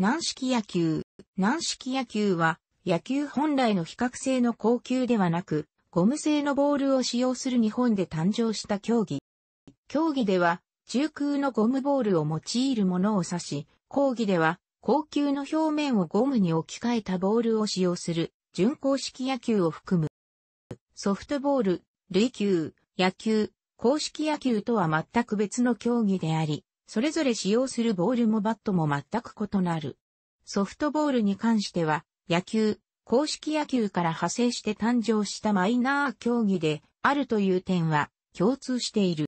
軟式野球。軟式野球は、野球本来の比較性の高級ではなく、ゴム製のボールを使用する日本で誕生した競技。競技では、中空のゴムボールを用いるものを指し、講義では、高級の表面をゴムに置き換えたボールを使用する、巡公式野球を含む。ソフトボール、類球、野球、公式野球とは全く別の競技であり、それぞれ使用するボールもバットも全く異なる。ソフトボールに関しては、野球、公式野球から派生して誕生したマイナー競技であるという点は共通している。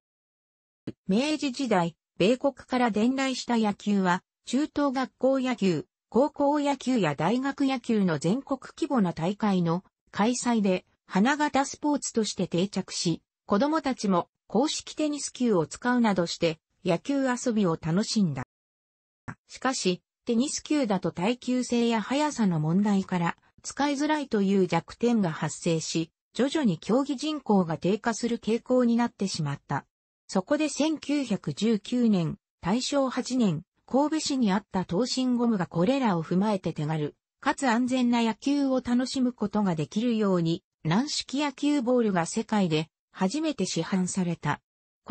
明治時代、米国から伝来した野球は、中等学校野球、高校野球や大学野球の全国規模な大会の開催で花形スポーツとして定着し、子供たちも公式テニス球を使うなどして野球遊びを楽しんだ。しかし、テニス球だと耐久性や速さの問題から、使いづらいという弱点が発生し、徐々に競技人口が低下する傾向になってしまった。そこで1919年、大正8年、神戸市にあった東進ゴムがこれらを踏まえて手軽、かつ安全な野球を楽しむことができるように、軟式野球ボールが世界で初めて市販された。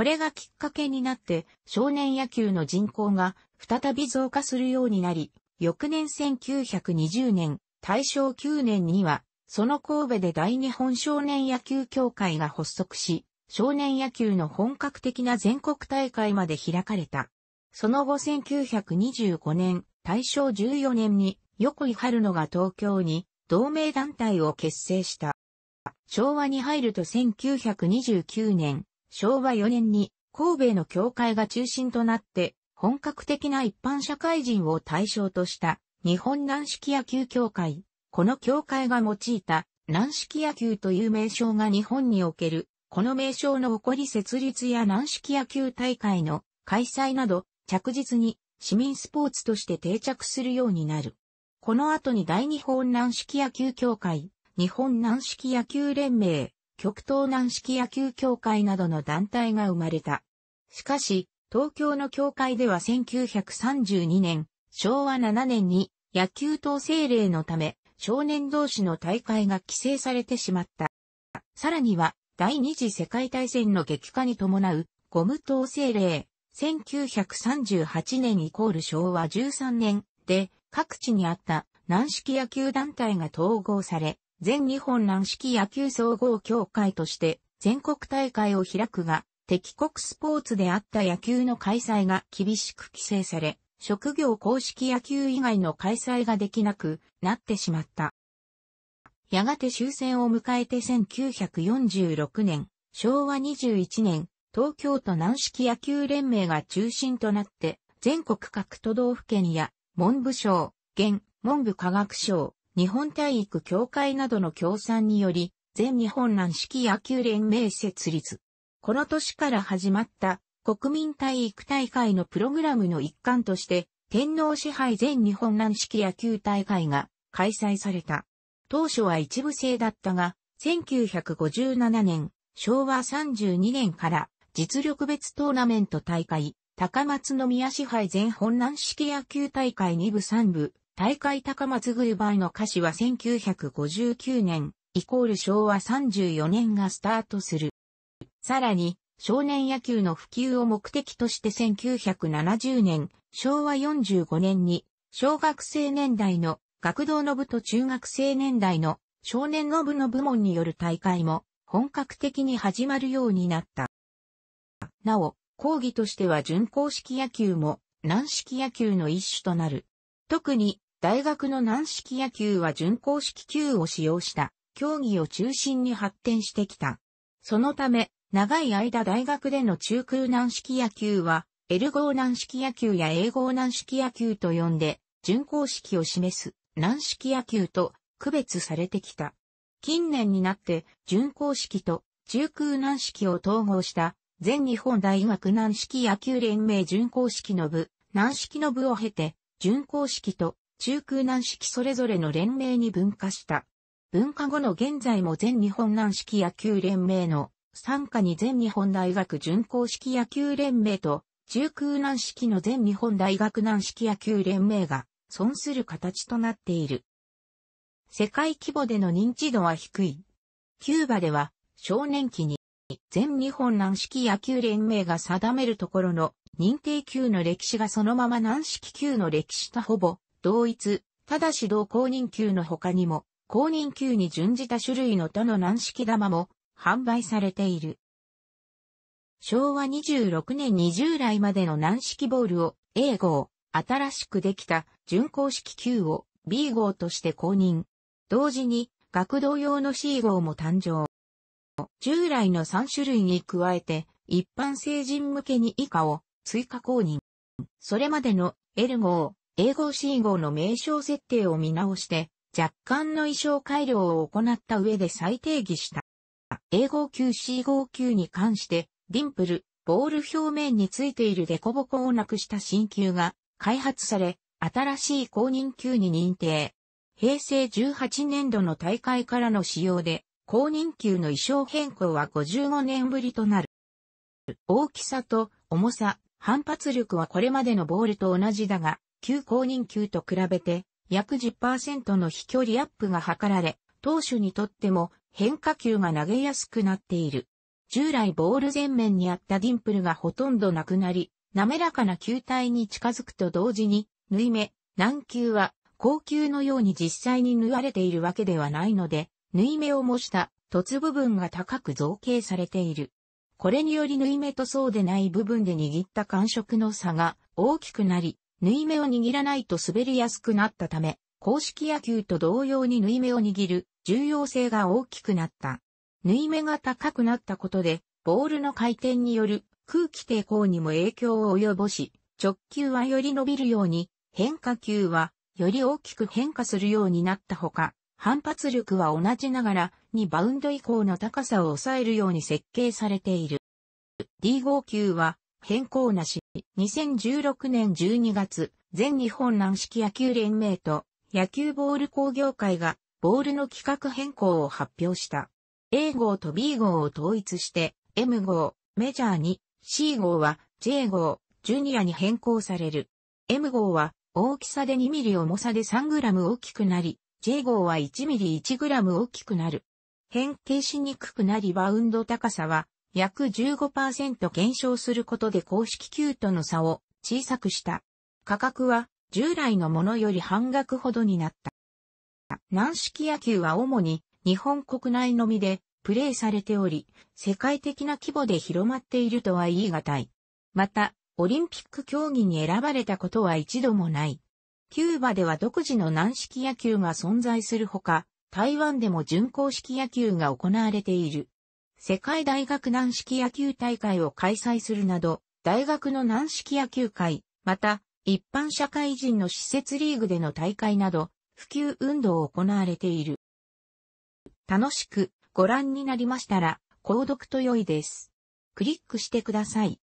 これがきっかけになって少年野球の人口が再び増加するようになり、翌年1920年、大正9年には、その神戸で大日本少年野球協会が発足し、少年野球の本格的な全国大会まで開かれた。その後1925年、大正14年に横井春野が東京に同盟団体を結成した。昭和に入ると1929年、昭和4年に神戸の教会が中心となって本格的な一般社会人を対象とした日本軟式野球協会。この協会が用いた軟式野球という名称が日本におけるこの名称の起こり設立や軟式野球大会の開催など着実に市民スポーツとして定着するようになる。この後に大日本軟式野球協会、日本軟式野球連盟、極東南式野球協会などの団体が生まれた。しかし、東京の協会では1932年、昭和7年に野球統制令のため、少年同士の大会が規制されてしまった。さらには、第二次世界大戦の激化に伴う、ゴム統制令、1938年イコール昭和13年で、各地にあった軟式野球団体が統合され、全日本軟式野球総合協会として全国大会を開くが、敵国スポーツであった野球の開催が厳しく規制され、職業公式野球以外の開催ができなくなってしまった。やがて終戦を迎えて1946年、昭和21年、東京都軟式野球連盟が中心となって、全国各都道府県や文部省、現文部科学省、日本体育協会などの協賛により、全日本軟式野球連盟設立。この年から始まった国民体育大会のプログラムの一環として、天皇支配全日本軟式野球大会が開催された。当初は一部制だったが、1957年、昭和32年から実力別トーナメント大会、高松宮支配全本南式野球大会2部3部大会高松グルバイの歌詞は1959年、イコール昭和34年がスタートする。さらに、少年野球の普及を目的として1970年、昭和45年に、小学生年代の学童の部と中学生年代の少年の部の部門による大会も本格的に始まるようになった。なお、講義としては準公式野球も軟式野球の一種となる。特に大学の軟式野球は準硬式球を使用した競技を中心に発展してきた。そのため、長い間大学での中空軟式野球は、エルゴー軟式野球や英語軟式野球と呼んで、準硬式を示す軟式野球と区別されてきた。近年になって、準硬式と中空軟式を統合した全日本大学軟式野球連盟準硬式の部、軟式の部を経て、準硬式と中空軟式それぞれの連盟に分化した。分化後の現在も全日本軟式野球連盟の参加に全日本大学準航式野球連盟と中空軟式の全日本大学軟式野球連盟が損する形となっている。世界規模での認知度は低い。キューバでは少年期に全日本軟式野球連盟が定めるところの認定級の歴史がそのまま軟式級の歴史とほぼ同一、ただし同公認級の他にも、公認級に準じた種類の他の軟式玉も販売されている。昭和26年に従来までの軟式ボールを A 号、新しくできた巡航式級を B 号として公認。同時に学童用の C 号も誕生。従来の3種類に加えて一般成人向けに以下を追加公認。それまでの L 号、英語信号の名称設定を見直して、若干の衣装改良を行った上で再定義した。英語 q c 5級に関して、ディンプル、ボール表面についているデコボコをなくした新球が開発され、新しい公認球に認定。平成18年度の大会からの使用で、公認球の衣装変更は55年ぶりとなる。大きさと重さ、反発力はこれまでのボールと同じだが、旧公認級と比べて約10%の飛距離アップが図られ、投手にとっても変化球が投げやすくなっている。従来ボール前面にあったディンプルがほとんどなくなり、滑らかな球体に近づくと同時に、縫い目、軟球は高級のように実際に縫われているわけではないので、縫い目を模した凸部分が高く造形されている。これにより縫い目とそうでない部分で握った感触の差が大きくなり、縫い目を握らないと滑りやすくなったため、公式野球と同様に縫い目を握る重要性が大きくなった。縫い目が高くなったことで、ボールの回転による空気抵抗にも影響を及ぼし、直球はより伸びるように、変化球はより大きく変化するようになったほか、反発力は同じながら2バウンド以降の高さを抑えるように設計されている。D5 級は変更なし、2016年12月、全日本軟式野球連盟と野球ボール工業会がボールの規格変更を発表した。A 号と B 号を統一して、M 号、メジャーに、C 号は J 号、ジュニアに変更される。M 号は大きさで2ミリ重さで3グラム大きくなり、J 号は1ミリ1グラム大きくなる。変形しにくくなりバウンド高さは約15%減少することで公式球との差を小さくした。価格は従来のものより半額ほどになった。軟式野球は主に日本国内のみでプレーされており、世界的な規模で広まっているとは言い難い。また、オリンピック競技に選ばれたことは一度もない。キューバでは独自の軟式野球が存在するほか、台湾でも準公式野球が行われている。世界大学軟式野球大会を開催するなど、大学の軟式野球会、また、一般社会人の施設リーグでの大会など、普及運動を行われている。楽しくご覧になりましたら、購読と良いです。クリックしてください。